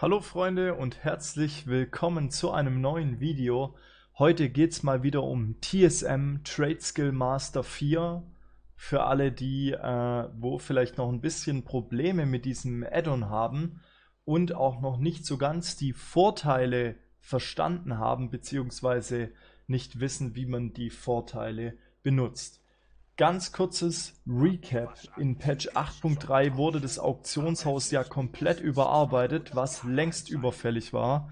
Hallo Freunde und herzlich willkommen zu einem neuen Video. Heute geht es mal wieder um TSM Trade Skill Master 4. Für alle, die äh, wo vielleicht noch ein bisschen Probleme mit diesem Addon haben und auch noch nicht so ganz die Vorteile verstanden haben, beziehungsweise nicht wissen, wie man die Vorteile benutzt. Ganz kurzes Recap. In Patch 8.3 wurde das Auktionshaus ja komplett überarbeitet, was längst überfällig war.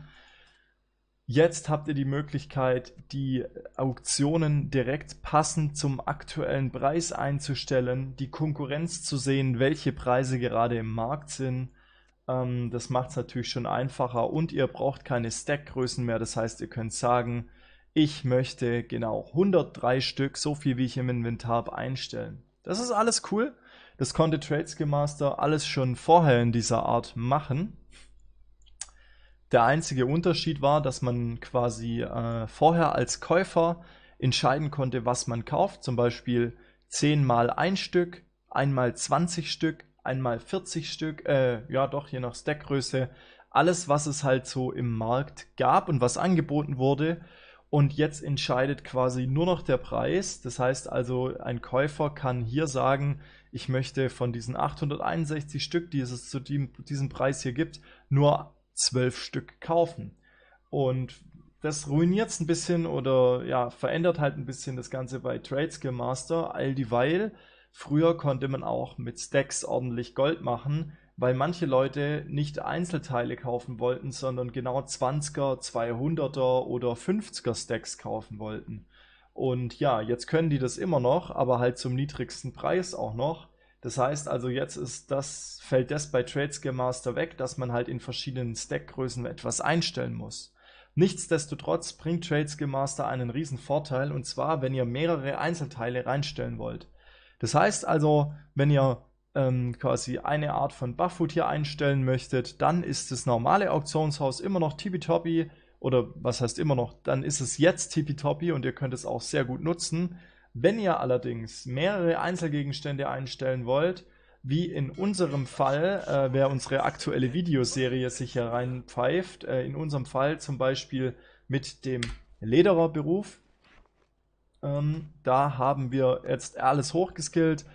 Jetzt habt ihr die Möglichkeit, die Auktionen direkt passend zum aktuellen Preis einzustellen, die Konkurrenz zu sehen, welche Preise gerade im Markt sind. Ähm, das macht es natürlich schon einfacher und ihr braucht keine Stackgrößen mehr. Das heißt, ihr könnt sagen, ich möchte genau 103 Stück, so viel wie ich im Inventar habe, einstellen. Das ist alles cool. Das konnte Tradeskillmaster alles schon vorher in dieser Art machen. Der einzige Unterschied war, dass man quasi äh, vorher als Käufer entscheiden konnte, was man kauft. Zum Beispiel 10 mal ein Stück, einmal 20 Stück, einmal 40 Stück, äh, ja doch, je nach Stackgröße. Alles, was es halt so im Markt gab und was angeboten wurde. Und jetzt entscheidet quasi nur noch der Preis. Das heißt also, ein Käufer kann hier sagen, ich möchte von diesen 861 Stück, die es zu diesem Preis hier gibt, nur 12 Stück kaufen. Und das ruiniert es ein bisschen oder ja, verändert halt ein bisschen das Ganze bei Tradeskill Master, all dieweil. Früher konnte man auch mit Stacks ordentlich Gold machen weil manche Leute nicht Einzelteile kaufen wollten, sondern genau 20er, 200er oder 50er Stacks kaufen wollten. Und ja, jetzt können die das immer noch, aber halt zum niedrigsten Preis auch noch. Das heißt also, jetzt ist das, fällt das bei Tradescale Master weg, dass man halt in verschiedenen Stackgrößen etwas einstellen muss. Nichtsdestotrotz bringt Tradescale Master einen riesen Vorteil und zwar, wenn ihr mehrere Einzelteile reinstellen wollt. Das heißt also, wenn ihr ähm, quasi eine Art von Buffwood hier einstellen möchtet, dann ist das normale Auktionshaus immer noch tippitoppi. oder was heißt immer noch, dann ist es jetzt tippitoppi und ihr könnt es auch sehr gut nutzen. Wenn ihr allerdings mehrere Einzelgegenstände einstellen wollt, wie in unserem Fall, äh, wer unsere aktuelle Videoserie sich hier reinpfeift, äh, in unserem Fall zum Beispiel mit dem Ledererberuf, ähm, da haben wir jetzt alles hochgeskillt,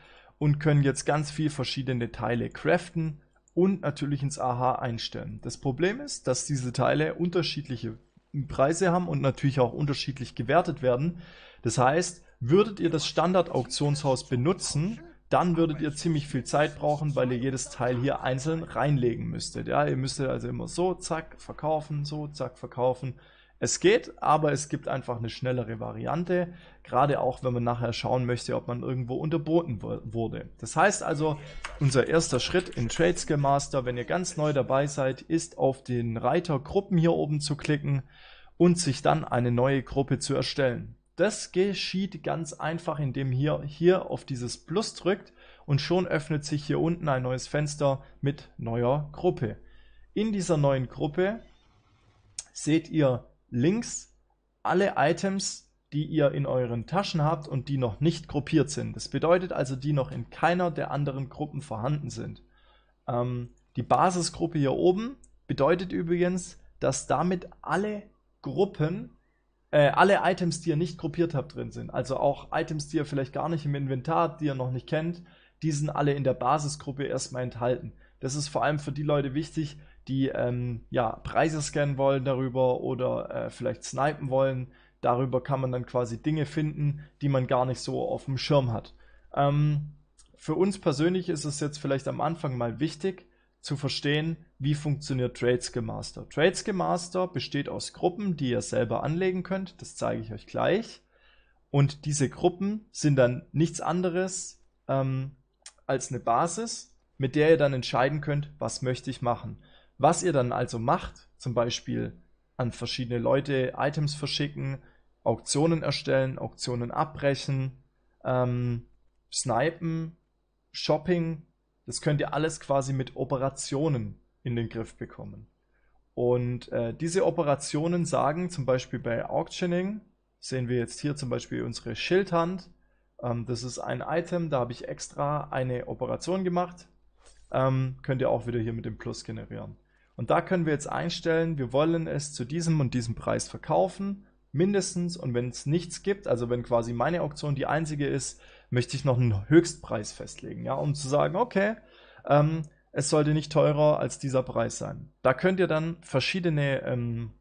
und können jetzt ganz viel verschiedene Teile craften und natürlich ins AHA einstellen. Das Problem ist, dass diese Teile unterschiedliche Preise haben und natürlich auch unterschiedlich gewertet werden. Das heißt, würdet ihr das Standard-Auktionshaus benutzen, dann würdet ihr ziemlich viel Zeit brauchen, weil ihr jedes Teil hier einzeln reinlegen müsstet. Ja, ihr müsstet also immer so, zack, verkaufen, so, zack, verkaufen. Es geht, aber es gibt einfach eine schnellere Variante, gerade auch wenn man nachher schauen möchte, ob man irgendwo unterboten wurde. Das heißt also, unser erster Schritt in Tradescale Master, wenn ihr ganz neu dabei seid, ist auf den Reiter Gruppen hier oben zu klicken und sich dann eine neue Gruppe zu erstellen. Das geschieht ganz einfach, indem ihr hier auf dieses Plus drückt und schon öffnet sich hier unten ein neues Fenster mit neuer Gruppe. In dieser neuen Gruppe seht ihr links alle Items, die ihr in euren Taschen habt und die noch nicht gruppiert sind. Das bedeutet also, die noch in keiner der anderen Gruppen vorhanden sind. Ähm, die Basisgruppe hier oben bedeutet übrigens, dass damit alle Gruppen, äh, alle Items, die ihr nicht gruppiert habt, drin sind. Also auch Items, die ihr vielleicht gar nicht im Inventar habt, die ihr noch nicht kennt, die sind alle in der Basisgruppe erstmal enthalten. Das ist vor allem für die Leute wichtig, die ähm, ja, Preise scannen wollen darüber oder äh, vielleicht snipen wollen. Darüber kann man dann quasi Dinge finden, die man gar nicht so auf dem Schirm hat. Ähm, für uns persönlich ist es jetzt vielleicht am Anfang mal wichtig zu verstehen, wie funktioniert Tradesgemaster. Tradesgemaster besteht aus Gruppen, die ihr selber anlegen könnt. Das zeige ich euch gleich. Und diese Gruppen sind dann nichts anderes ähm, als eine Basis, mit der ihr dann entscheiden könnt, was möchte ich machen. Was ihr dann also macht, zum Beispiel an verschiedene Leute Items verschicken, Auktionen erstellen, Auktionen abbrechen, ähm, Snipen, Shopping, das könnt ihr alles quasi mit Operationen in den Griff bekommen. Und äh, diese Operationen sagen zum Beispiel bei Auctioning, sehen wir jetzt hier zum Beispiel unsere Schildhand. Ähm, das ist ein Item, da habe ich extra eine Operation gemacht. Ähm, könnt ihr auch wieder hier mit dem Plus generieren. Und da können wir jetzt einstellen, wir wollen es zu diesem und diesem Preis verkaufen, mindestens. Und wenn es nichts gibt, also wenn quasi meine Auktion die einzige ist, möchte ich noch einen Höchstpreis festlegen, ja, um zu sagen, okay, ähm, es sollte nicht teurer als dieser Preis sein. Da könnt ihr dann verschiedene, ähm,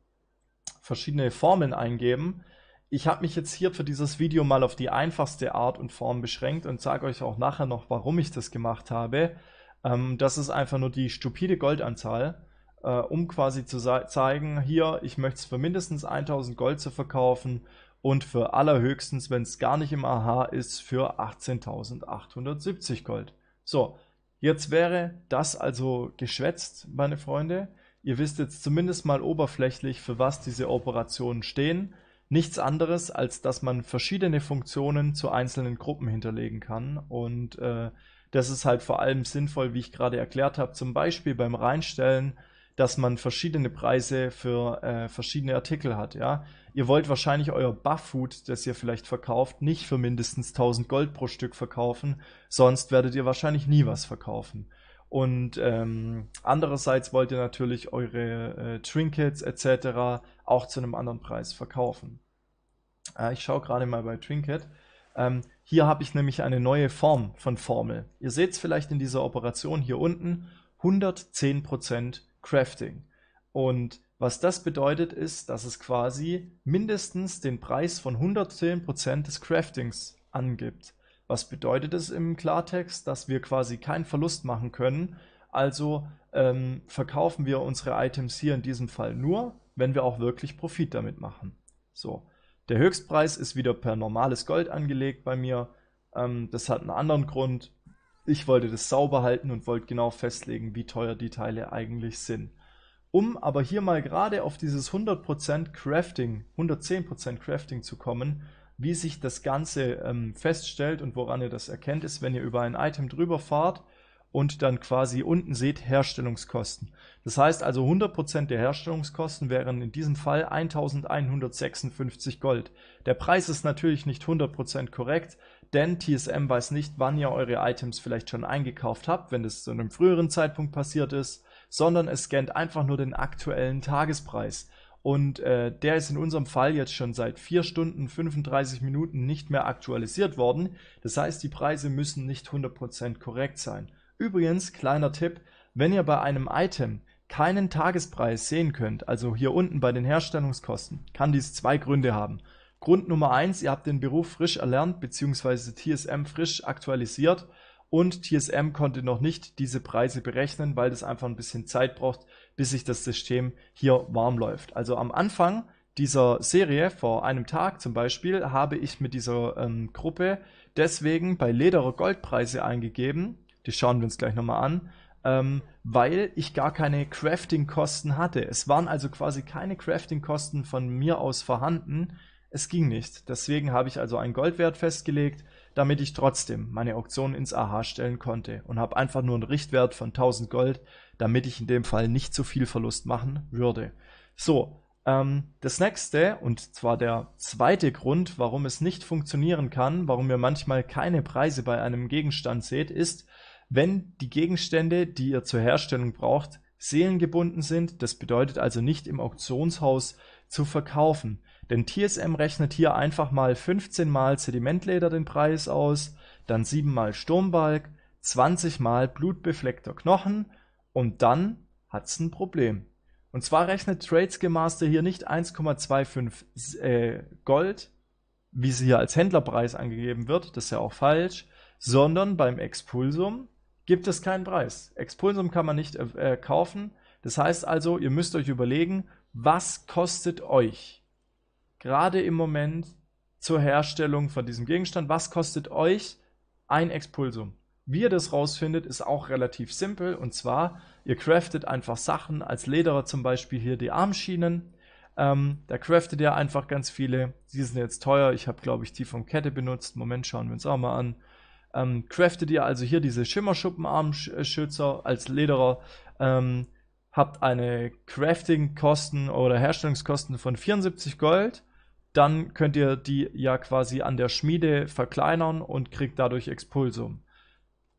verschiedene Formeln eingeben. Ich habe mich jetzt hier für dieses Video mal auf die einfachste Art und Form beschränkt und sage euch auch nachher noch, warum ich das gemacht habe. Ähm, das ist einfach nur die stupide Goldanzahl äh, um quasi zu zeigen, hier, ich möchte es für mindestens 1000 Gold zu verkaufen und für allerhöchstens, wenn es gar nicht im Aha ist, für 18.870 Gold. So, jetzt wäre das also geschwätzt, meine Freunde. Ihr wisst jetzt zumindest mal oberflächlich, für was diese Operationen stehen. Nichts anderes, als dass man verschiedene Funktionen zu einzelnen Gruppen hinterlegen kann. Und äh, das ist halt vor allem sinnvoll, wie ich gerade erklärt habe, zum Beispiel beim Reinstellen dass man verschiedene Preise für äh, verschiedene Artikel hat. Ja? Ihr wollt wahrscheinlich euer Buff-Food, das ihr vielleicht verkauft, nicht für mindestens 1000 Gold pro Stück verkaufen, sonst werdet ihr wahrscheinlich nie was verkaufen. Und ähm, andererseits wollt ihr natürlich eure äh, Trinkets etc. auch zu einem anderen Preis verkaufen. Äh, ich schaue gerade mal bei Trinket. Ähm, hier habe ich nämlich eine neue Form von Formel. Ihr seht es vielleicht in dieser Operation hier unten. 110% Crafting. Und was das bedeutet, ist, dass es quasi mindestens den Preis von 110% des Craftings angibt. Was bedeutet es im Klartext, dass wir quasi keinen Verlust machen können? Also ähm, verkaufen wir unsere Items hier in diesem Fall nur, wenn wir auch wirklich Profit damit machen. So, der Höchstpreis ist wieder per normales Gold angelegt bei mir. Ähm, das hat einen anderen Grund. Ich wollte das sauber halten und wollte genau festlegen, wie teuer die Teile eigentlich sind. Um aber hier mal gerade auf dieses 100% Crafting, 110% Crafting zu kommen, wie sich das Ganze ähm, feststellt und woran ihr das erkennt, ist, wenn ihr über ein Item drüber fahrt und dann quasi unten seht Herstellungskosten. Das heißt also 100% der Herstellungskosten wären in diesem Fall 1156 Gold. Der Preis ist natürlich nicht 100% korrekt, denn TSM weiß nicht, wann ihr eure Items vielleicht schon eingekauft habt, wenn das zu einem früheren Zeitpunkt passiert ist, sondern es scannt einfach nur den aktuellen Tagespreis. Und äh, der ist in unserem Fall jetzt schon seit 4 Stunden 35 Minuten nicht mehr aktualisiert worden. Das heißt, die Preise müssen nicht 100% korrekt sein. Übrigens, kleiner Tipp, wenn ihr bei einem Item keinen Tagespreis sehen könnt, also hier unten bei den Herstellungskosten, kann dies zwei Gründe haben. Grund Nummer eins, ihr habt den Beruf frisch erlernt beziehungsweise TSM frisch aktualisiert und TSM konnte noch nicht diese Preise berechnen, weil das einfach ein bisschen Zeit braucht, bis sich das System hier warm läuft. Also am Anfang dieser Serie, vor einem Tag zum Beispiel, habe ich mit dieser ähm, Gruppe deswegen bei Lederer Goldpreise eingegeben. Die schauen wir uns gleich nochmal an. Ähm, weil ich gar keine Crafting-Kosten hatte. Es waren also quasi keine Crafting-Kosten von mir aus vorhanden, es ging nicht, deswegen habe ich also einen Goldwert festgelegt, damit ich trotzdem meine Auktion ins AH stellen konnte und habe einfach nur einen Richtwert von 1000 Gold, damit ich in dem Fall nicht zu viel Verlust machen würde. So, ähm, das nächste und zwar der zweite Grund, warum es nicht funktionieren kann, warum ihr manchmal keine Preise bei einem Gegenstand seht, ist, wenn die Gegenstände, die ihr zur Herstellung braucht, seelengebunden sind. Das bedeutet also nicht im Auktionshaus zu verkaufen. Denn TSM rechnet hier einfach mal 15 mal Sedimentleder den Preis aus, dann 7 mal Sturmbalk, 20 mal blutbefleckter Knochen und dann hat's ein Problem. Und zwar rechnet Tradesgemaster hier nicht 1,25 äh, Gold, wie sie hier als Händlerpreis angegeben wird, das ist ja auch falsch, sondern beim Expulsum gibt es keinen Preis. Expulsum kann man nicht äh, kaufen. Das heißt also, ihr müsst euch überlegen, was kostet euch gerade im Moment zur Herstellung von diesem Gegenstand. Was kostet euch ein Expulsum? Wie ihr das rausfindet, ist auch relativ simpel. Und zwar, ihr craftet einfach Sachen, als Lederer zum Beispiel hier die Armschienen. Ähm, da craftet ihr einfach ganz viele. Sie sind jetzt teuer. Ich habe, glaube ich, die vom Kette benutzt. Moment, schauen wir uns auch mal an. Ähm, craftet ihr also hier diese Schimmerschuppenarmschützer als Lederer. Ähm, habt eine Crafting-Kosten oder Herstellungskosten von 74 Gold dann könnt ihr die ja quasi an der Schmiede verkleinern und kriegt dadurch Expulsum.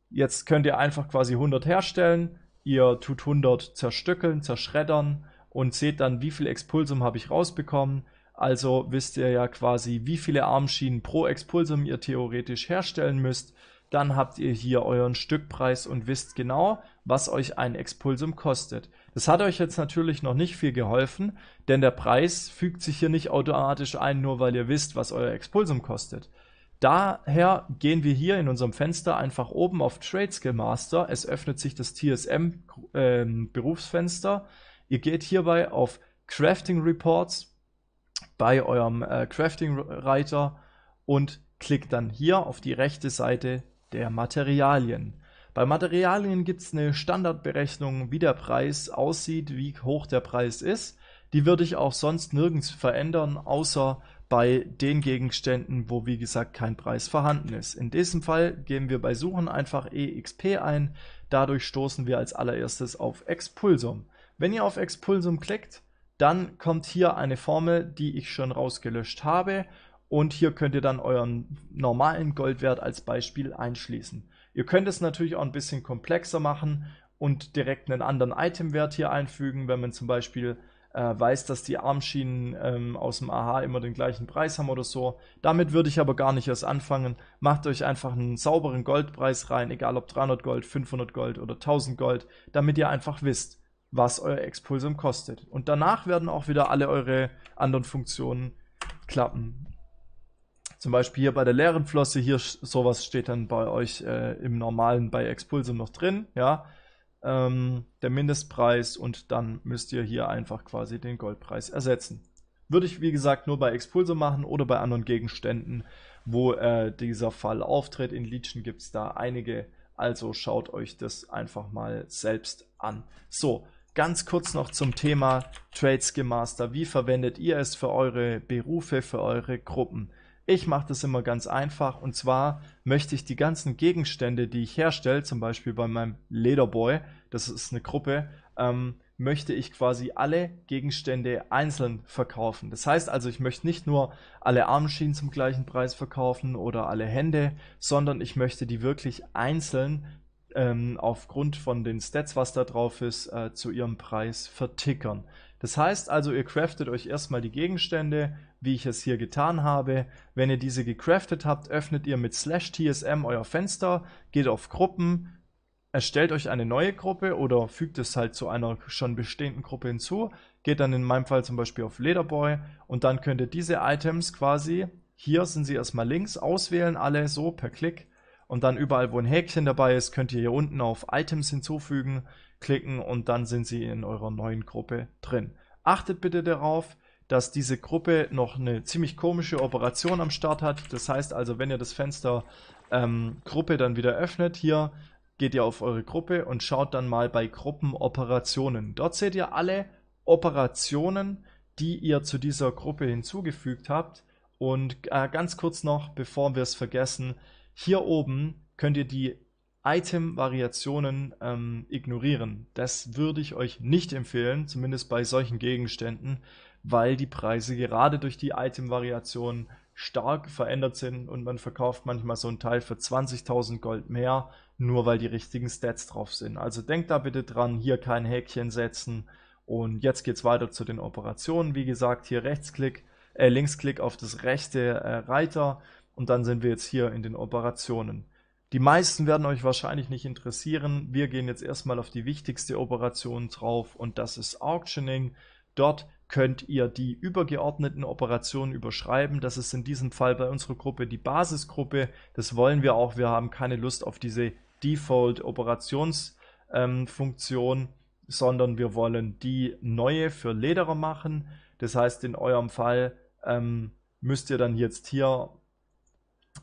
Jetzt könnt ihr einfach quasi 100 herstellen, ihr tut 100 zerstückeln, zerschreddern und seht dann, wie viel Expulsum habe ich rausbekommen. Also wisst ihr ja quasi, wie viele Armschienen pro Expulsum ihr theoretisch herstellen müsst dann habt ihr hier euren Stückpreis und wisst genau, was euch ein Expulsum kostet. Das hat euch jetzt natürlich noch nicht viel geholfen, denn der Preis fügt sich hier nicht automatisch ein, nur weil ihr wisst, was euer Expulsum kostet. Daher gehen wir hier in unserem Fenster einfach oben auf Trade Skill Master. Es öffnet sich das TSM äh, Berufsfenster. Ihr geht hierbei auf Crafting Reports bei eurem äh, Crafting Reiter und klickt dann hier auf die rechte Seite der Materialien. Bei Materialien gibt es eine Standardberechnung, wie der Preis aussieht, wie hoch der Preis ist. Die würde ich auch sonst nirgends verändern, außer bei den Gegenständen, wo wie gesagt kein Preis vorhanden ist. In diesem Fall geben wir bei Suchen einfach EXP ein. Dadurch stoßen wir als allererstes auf Expulsum. Wenn ihr auf Expulsum klickt, dann kommt hier eine Formel, die ich schon rausgelöscht habe und hier könnt ihr dann euren normalen Goldwert als Beispiel einschließen. Ihr könnt es natürlich auch ein bisschen komplexer machen und direkt einen anderen Itemwert hier einfügen, wenn man zum Beispiel äh, weiß, dass die Armschienen ähm, aus dem AHA immer den gleichen Preis haben oder so. Damit würde ich aber gar nicht erst anfangen. Macht euch einfach einen sauberen Goldpreis rein, egal ob 300 Gold, 500 Gold oder 1000 Gold, damit ihr einfach wisst, was euer Expulsum kostet. Und danach werden auch wieder alle eure anderen Funktionen klappen. Zum Beispiel hier bei der leeren Flosse, hier sowas steht dann bei euch äh, im normalen bei Expulsum noch drin, ja. Ähm, der Mindestpreis und dann müsst ihr hier einfach quasi den Goldpreis ersetzen. Würde ich wie gesagt nur bei Expulsum machen oder bei anderen Gegenständen, wo äh, dieser Fall auftritt. In Legion gibt es da einige, also schaut euch das einfach mal selbst an. So, ganz kurz noch zum Thema Trades Master. Wie verwendet ihr es für eure Berufe, für eure Gruppen? Ich mache das immer ganz einfach und zwar möchte ich die ganzen Gegenstände, die ich herstelle, zum Beispiel bei meinem Lederboy, das ist eine Gruppe, ähm, möchte ich quasi alle Gegenstände einzeln verkaufen. Das heißt also, ich möchte nicht nur alle Armschienen zum gleichen Preis verkaufen oder alle Hände, sondern ich möchte die wirklich einzeln ähm, aufgrund von den Stats, was da drauf ist, äh, zu ihrem Preis vertickern. Das heißt also, ihr craftet euch erstmal die Gegenstände, wie ich es hier getan habe. Wenn ihr diese gecraftet habt, öffnet ihr mit slash tsm euer Fenster, geht auf Gruppen, erstellt euch eine neue Gruppe oder fügt es halt zu einer schon bestehenden Gruppe hinzu, geht dann in meinem Fall zum Beispiel auf Lederboy und dann könnt ihr diese Items quasi, hier sind sie erstmal links, auswählen alle so per Klick und dann überall, wo ein Häkchen dabei ist, könnt ihr hier unten auf Items hinzufügen, klicken und dann sind sie in eurer neuen Gruppe drin. Achtet bitte darauf, dass diese Gruppe noch eine ziemlich komische Operation am Start hat. Das heißt also, wenn ihr das Fenster ähm, Gruppe dann wieder öffnet, hier geht ihr auf eure Gruppe und schaut dann mal bei Gruppenoperationen. Dort seht ihr alle Operationen, die ihr zu dieser Gruppe hinzugefügt habt. Und äh, ganz kurz noch, bevor wir es vergessen, hier oben könnt ihr die Item-Variationen ähm, ignorieren. Das würde ich euch nicht empfehlen, zumindest bei solchen Gegenständen, weil die Preise gerade durch die Item-Variationen stark verändert sind und man verkauft manchmal so ein Teil für 20.000 Gold mehr, nur weil die richtigen Stats drauf sind. Also denkt da bitte dran, hier kein Häkchen setzen. Und jetzt geht's weiter zu den Operationen. Wie gesagt, hier Rechtsklick, äh, Linksklick auf das rechte äh, Reiter und dann sind wir jetzt hier in den Operationen. Die meisten werden euch wahrscheinlich nicht interessieren. Wir gehen jetzt erstmal auf die wichtigste Operation drauf und das ist Auctioning. Dort könnt ihr die übergeordneten Operationen überschreiben. Das ist in diesem Fall bei unserer Gruppe die Basisgruppe. Das wollen wir auch. Wir haben keine Lust auf diese Default-Operationsfunktion, ähm, sondern wir wollen die neue für Lederer machen. Das heißt, in eurem Fall ähm, müsst ihr dann jetzt hier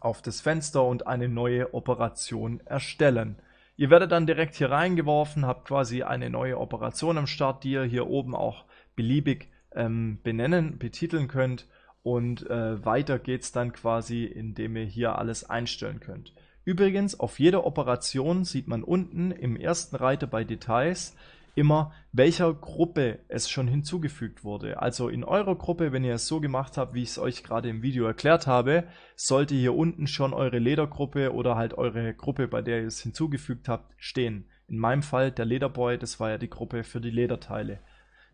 auf das Fenster und eine neue Operation erstellen. Ihr werdet dann direkt hier reingeworfen, habt quasi eine neue Operation am Start, die ihr hier oben auch beliebig ähm, benennen, betiteln könnt. Und äh, weiter geht's dann quasi, indem ihr hier alles einstellen könnt. Übrigens, auf jeder Operation sieht man unten im ersten Reiter bei Details immer, welcher Gruppe es schon hinzugefügt wurde. Also in eurer Gruppe, wenn ihr es so gemacht habt, wie ich es euch gerade im Video erklärt habe, sollte hier unten schon eure Ledergruppe oder halt eure Gruppe, bei der ihr es hinzugefügt habt, stehen. In meinem Fall der Lederboy, das war ja die Gruppe für die Lederteile.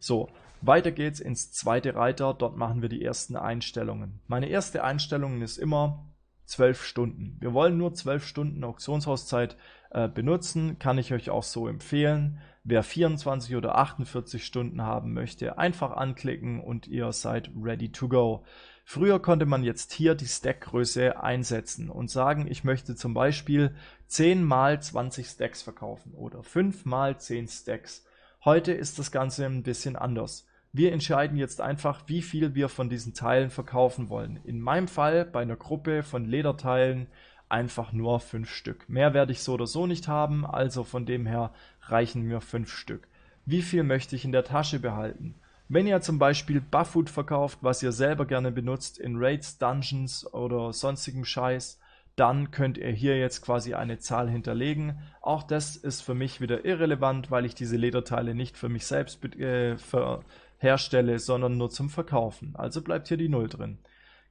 So, weiter geht's ins zweite Reiter, dort machen wir die ersten Einstellungen. Meine erste Einstellung ist immer 12 Stunden. Wir wollen nur 12 Stunden Auktionshauszeit äh, benutzen, kann ich euch auch so empfehlen. Wer 24 oder 48 Stunden haben möchte, einfach anklicken und ihr seid ready to go. Früher konnte man jetzt hier die Stackgröße einsetzen und sagen, ich möchte zum Beispiel 10 mal 20 Stacks verkaufen oder 5 mal 10 Stacks. Heute ist das Ganze ein bisschen anders. Wir entscheiden jetzt einfach, wie viel wir von diesen Teilen verkaufen wollen. In meinem Fall bei einer Gruppe von Lederteilen einfach nur fünf Stück. Mehr werde ich so oder so nicht haben, also von dem her reichen mir fünf Stück. Wie viel möchte ich in der Tasche behalten? Wenn ihr zum Beispiel Buffood verkauft, was ihr selber gerne benutzt in Raids, Dungeons oder sonstigem Scheiß, dann könnt ihr hier jetzt quasi eine Zahl hinterlegen. Auch das ist für mich wieder irrelevant, weil ich diese Lederteile nicht für mich selbst äh, ver herstelle, sondern nur zum Verkaufen, also bleibt hier die Null drin.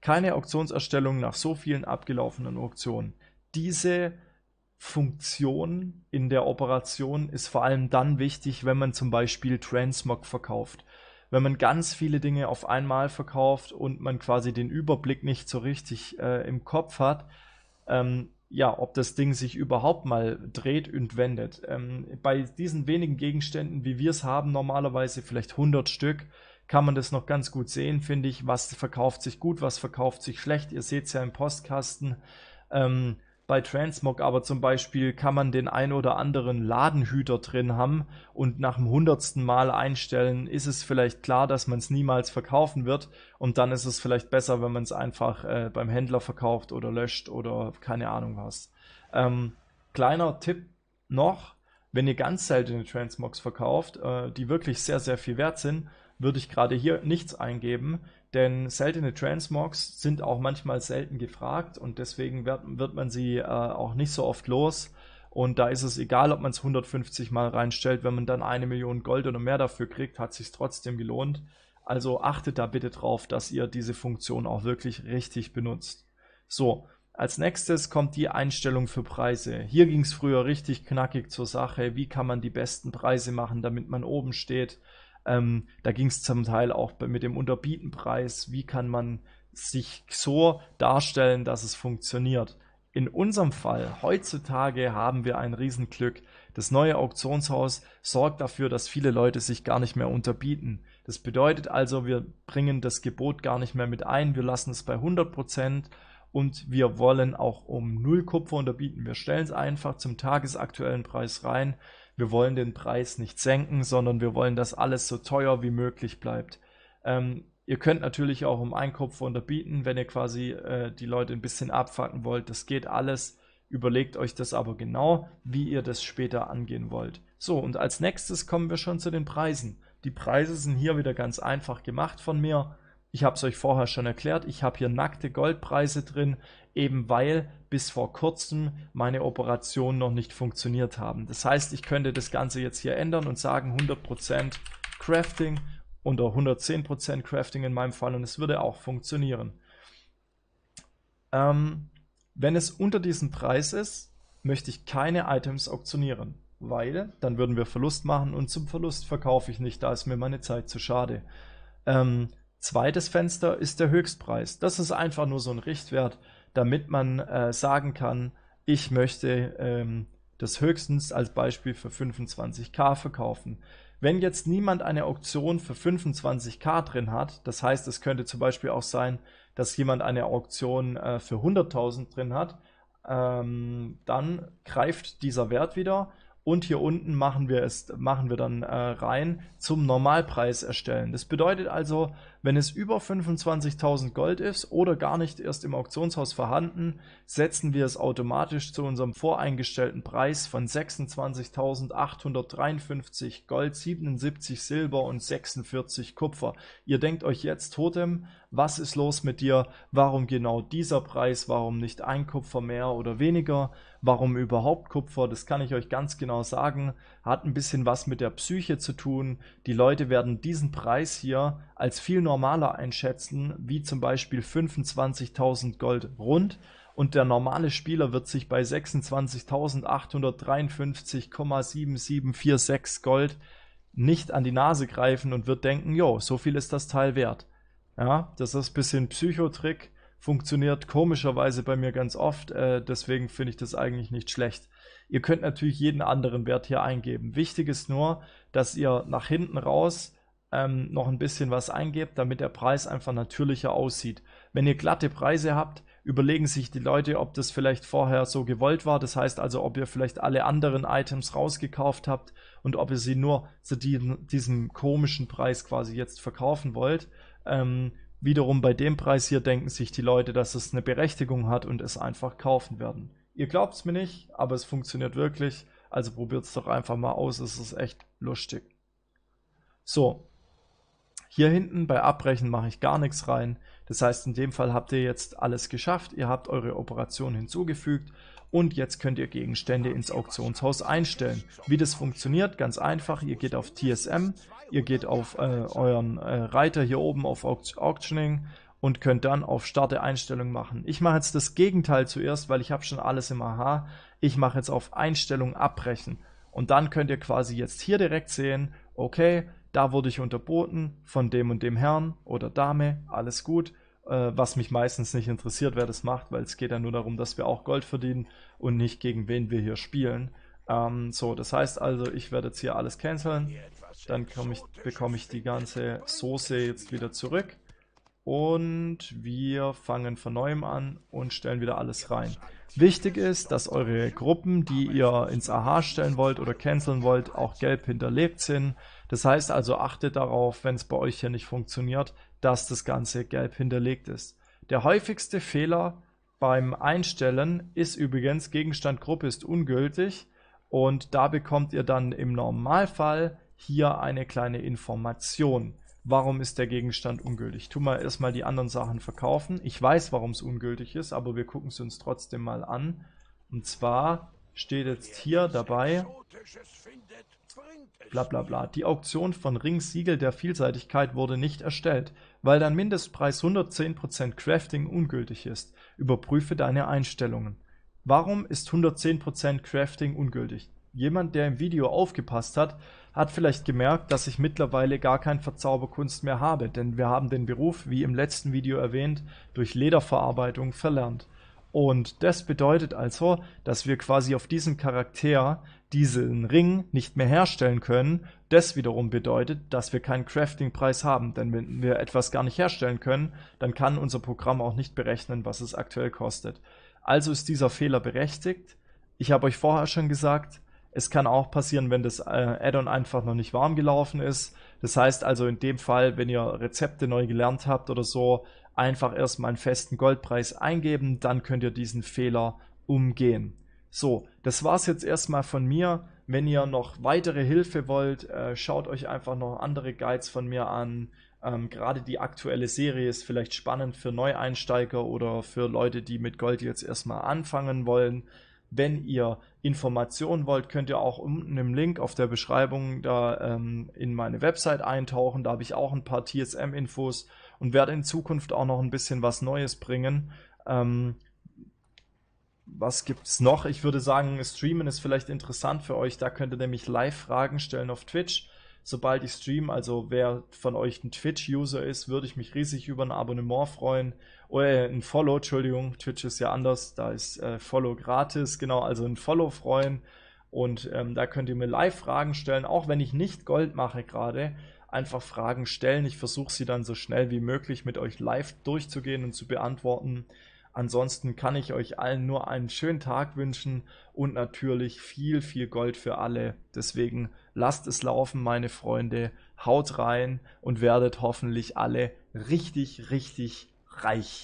Keine Auktionserstellung nach so vielen abgelaufenen Auktionen. Diese Funktion in der Operation ist vor allem dann wichtig, wenn man zum Beispiel Transmog verkauft. Wenn man ganz viele Dinge auf einmal verkauft und man quasi den Überblick nicht so richtig äh, im Kopf hat, ähm, ja, ob das Ding sich überhaupt mal dreht und wendet. Ähm, bei diesen wenigen Gegenständen, wie wir es haben, normalerweise vielleicht 100 Stück, kann man das noch ganz gut sehen, finde ich. Was verkauft sich gut, was verkauft sich schlecht. Ihr seht es ja im Postkasten. Ähm, bei Transmog aber zum Beispiel kann man den ein oder anderen Ladenhüter drin haben und nach dem hundertsten Mal einstellen, ist es vielleicht klar, dass man es niemals verkaufen wird und dann ist es vielleicht besser, wenn man es einfach äh, beim Händler verkauft oder löscht oder keine Ahnung was. Ähm, kleiner Tipp noch, wenn ihr ganz seltene Transmogs verkauft, äh, die wirklich sehr, sehr viel wert sind, würde ich gerade hier nichts eingeben. Denn seltene Transmogs sind auch manchmal selten gefragt und deswegen wird, wird man sie äh, auch nicht so oft los. Und da ist es egal, ob man es 150 Mal reinstellt, wenn man dann eine Million Gold oder mehr dafür kriegt, hat sich trotzdem gelohnt. Also achtet da bitte drauf, dass ihr diese Funktion auch wirklich richtig benutzt. So, als nächstes kommt die Einstellung für Preise. Hier ging es früher richtig knackig zur Sache. Wie kann man die besten Preise machen, damit man oben steht? Ähm, da ging es zum Teil auch mit dem Unterbietenpreis. Wie kann man sich so darstellen, dass es funktioniert? In unserem Fall, heutzutage haben wir ein Riesenglück. Das neue Auktionshaus sorgt dafür, dass viele Leute sich gar nicht mehr unterbieten. Das bedeutet also, wir bringen das Gebot gar nicht mehr mit ein, wir lassen es bei 100 Prozent und wir wollen auch um null Kupfer unterbieten. Wir stellen es einfach zum tagesaktuellen Preis rein wir wollen den Preis nicht senken, sondern wir wollen, dass alles so teuer wie möglich bleibt. Ähm, ihr könnt natürlich auch um Einkopf unterbieten, wenn ihr quasi äh, die Leute ein bisschen abfacken wollt. Das geht alles. Überlegt euch das aber genau, wie ihr das später angehen wollt. So, und als nächstes kommen wir schon zu den Preisen. Die Preise sind hier wieder ganz einfach gemacht von mir. Ich habe es euch vorher schon erklärt, ich habe hier nackte Goldpreise drin, eben weil bis vor kurzem meine Operationen noch nicht funktioniert haben. Das heißt, ich könnte das Ganze jetzt hier ändern und sagen 100% Crafting oder 110% Crafting in meinem Fall und es würde auch funktionieren. Ähm, wenn es unter diesem Preis ist, möchte ich keine Items auktionieren, weil dann würden wir Verlust machen und zum Verlust verkaufe ich nicht, da ist mir meine Zeit zu schade. Ähm, Zweites Fenster ist der Höchstpreis. Das ist einfach nur so ein Richtwert, damit man äh, sagen kann, ich möchte ähm, das höchstens als Beispiel für 25k verkaufen. Wenn jetzt niemand eine Auktion für 25k drin hat, das heißt, es könnte zum Beispiel auch sein, dass jemand eine Auktion äh, für 100.000 drin hat, ähm, dann greift dieser Wert wieder und hier unten machen wir es, machen wir dann äh, rein zum Normalpreis erstellen. Das bedeutet also, wenn es über 25.000 Gold ist oder gar nicht erst im Auktionshaus vorhanden, setzen wir es automatisch zu unserem voreingestellten Preis von 26.853 Gold, 77 Silber und 46 Kupfer. Ihr denkt euch jetzt, Totem, was ist los mit dir? Warum genau dieser Preis? Warum nicht ein Kupfer mehr oder weniger? Warum überhaupt Kupfer? Das kann ich euch ganz genau sagen hat ein bisschen was mit der Psyche zu tun. Die Leute werden diesen Preis hier als viel normaler einschätzen, wie zum Beispiel 25.000 Gold rund. Und der normale Spieler wird sich bei 26.853,7746 Gold nicht an die Nase greifen und wird denken, jo, so viel ist das Teil wert. Ja, das ist ein bisschen Psychotrick, funktioniert komischerweise bei mir ganz oft, äh, deswegen finde ich das eigentlich nicht schlecht. Ihr könnt natürlich jeden anderen Wert hier eingeben. Wichtig ist nur, dass ihr nach hinten raus ähm, noch ein bisschen was eingebt, damit der Preis einfach natürlicher aussieht. Wenn ihr glatte Preise habt, überlegen sich die Leute, ob das vielleicht vorher so gewollt war. Das heißt also, ob ihr vielleicht alle anderen Items rausgekauft habt und ob ihr sie nur zu diesem, diesem komischen Preis quasi jetzt verkaufen wollt. Ähm, wiederum bei dem Preis hier denken sich die Leute, dass es eine Berechtigung hat und es einfach kaufen werden. Ihr glaubt es mir nicht, aber es funktioniert wirklich. Also probiert es doch einfach mal aus. Es ist echt lustig. So. Hier hinten bei Abbrechen mache ich gar nichts rein. Das heißt, in dem Fall habt ihr jetzt alles geschafft. Ihr habt eure Operation hinzugefügt und jetzt könnt ihr Gegenstände ins Auktionshaus einstellen. Wie das funktioniert, ganz einfach. Ihr geht auf TSM, ihr geht auf äh, euren äh, Reiter hier oben auf Auctioning, und könnt dann auf Starte Einstellung machen. Ich mache jetzt das Gegenteil zuerst, weil ich habe schon alles im AHA. Ich mache jetzt auf Einstellung abbrechen. Und dann könnt ihr quasi jetzt hier direkt sehen, okay, da wurde ich unterboten von dem und dem Herrn oder Dame, alles gut. Äh, was mich meistens nicht interessiert, wer das macht, weil es geht ja nur darum, dass wir auch Gold verdienen und nicht gegen wen wir hier spielen. Ähm, so, das heißt also, ich werde jetzt hier alles canceln. Dann ich, bekomme ich die ganze Soße jetzt wieder zurück. Und wir fangen von neuem an und stellen wieder alles rein. Wichtig ist, dass eure Gruppen, die ihr ins AH stellen wollt oder canceln wollt, auch gelb hinterlegt sind. Das heißt also achtet darauf, wenn es bei euch hier nicht funktioniert, dass das Ganze gelb hinterlegt ist. Der häufigste Fehler beim Einstellen ist übrigens Gegenstand Gruppe ist ungültig und da bekommt ihr dann im Normalfall hier eine kleine Information warum ist der Gegenstand ungültig. Tu mal erstmal die anderen Sachen verkaufen. Ich weiß, warum es ungültig ist, aber wir gucken es uns trotzdem mal an. Und zwar steht jetzt hier dabei, bla bla bla, die Auktion von Rings Siegel der Vielseitigkeit wurde nicht erstellt, weil dein Mindestpreis 110% Crafting ungültig ist. Überprüfe deine Einstellungen. Warum ist 110% Crafting ungültig? Jemand, der im Video aufgepasst hat, hat vielleicht gemerkt, dass ich mittlerweile gar kein Verzauberkunst mehr habe, denn wir haben den Beruf, wie im letzten Video erwähnt, durch Lederverarbeitung verlernt. Und das bedeutet also, dass wir quasi auf diesem Charakter diesen Ring nicht mehr herstellen können. Das wiederum bedeutet, dass wir keinen Crafting-Preis haben, denn wenn wir etwas gar nicht herstellen können, dann kann unser Programm auch nicht berechnen, was es aktuell kostet. Also ist dieser Fehler berechtigt. Ich habe euch vorher schon gesagt, es kann auch passieren, wenn das äh, Addon einfach noch nicht warm gelaufen ist. Das heißt also in dem Fall, wenn ihr Rezepte neu gelernt habt oder so, einfach erstmal einen festen Goldpreis eingeben, dann könnt ihr diesen Fehler umgehen. So, das war es jetzt erstmal von mir. Wenn ihr noch weitere Hilfe wollt, äh, schaut euch einfach noch andere Guides von mir an. Ähm, Gerade die aktuelle Serie ist vielleicht spannend für Neueinsteiger oder für Leute, die mit Gold jetzt erstmal anfangen wollen. Wenn ihr Informationen wollt, könnt ihr auch unten im Link auf der Beschreibung da ähm, in meine Website eintauchen. Da habe ich auch ein paar TSM-Infos und werde in Zukunft auch noch ein bisschen was Neues bringen. Ähm, was es noch? Ich würde sagen, Streamen ist vielleicht interessant für euch. Da könnt ihr nämlich live Fragen stellen auf Twitch sobald ich stream. Also wer von euch ein Twitch-User ist, würde ich mich riesig über ein Abonnement freuen. Oder ein Follow, Entschuldigung, Twitch ist ja anders, da ist äh, Follow gratis, genau, also ein Follow freuen. Und ähm, da könnt ihr mir Live-Fragen stellen, auch wenn ich nicht Gold mache gerade. Einfach Fragen stellen. Ich versuche sie dann so schnell wie möglich mit euch live durchzugehen und zu beantworten. Ansonsten kann ich euch allen nur einen schönen Tag wünschen und natürlich viel, viel Gold für alle. Deswegen lasst es laufen, meine Freunde. Haut rein und werdet hoffentlich alle richtig, richtig reich.